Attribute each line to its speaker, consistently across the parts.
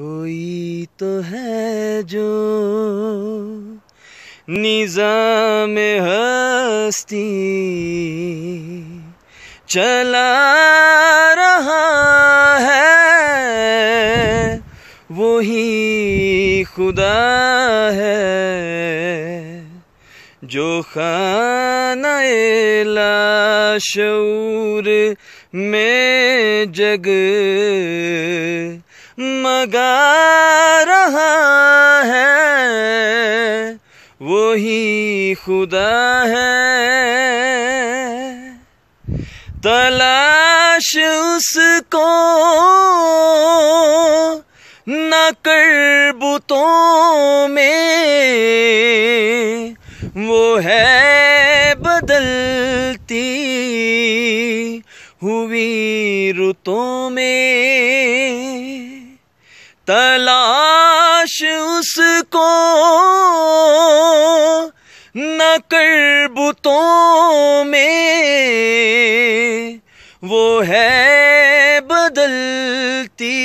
Speaker 1: कोई तो है जो निजाम हस्ती चला रहा है वो ही खुदा है जो खाना लाशूर में जग मगा रहा है वो ही खुदा है तलाश उसको न कर बुतों में वो है बदलती हुई रुतों में तलाश उसको न कर बुतों में वो है बदलती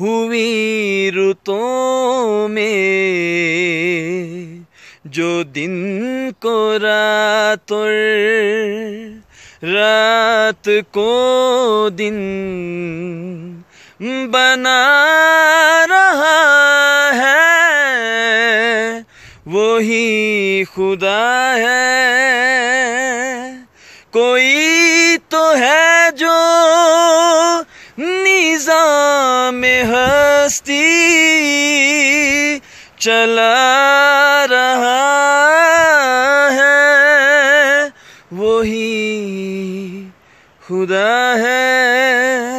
Speaker 1: हुई रुतों में जो दिन को रात और रात को दिन बना रहा है वही खुदा है कोई तो है जो निजाम हस्ती चला रहा है वही खुदा है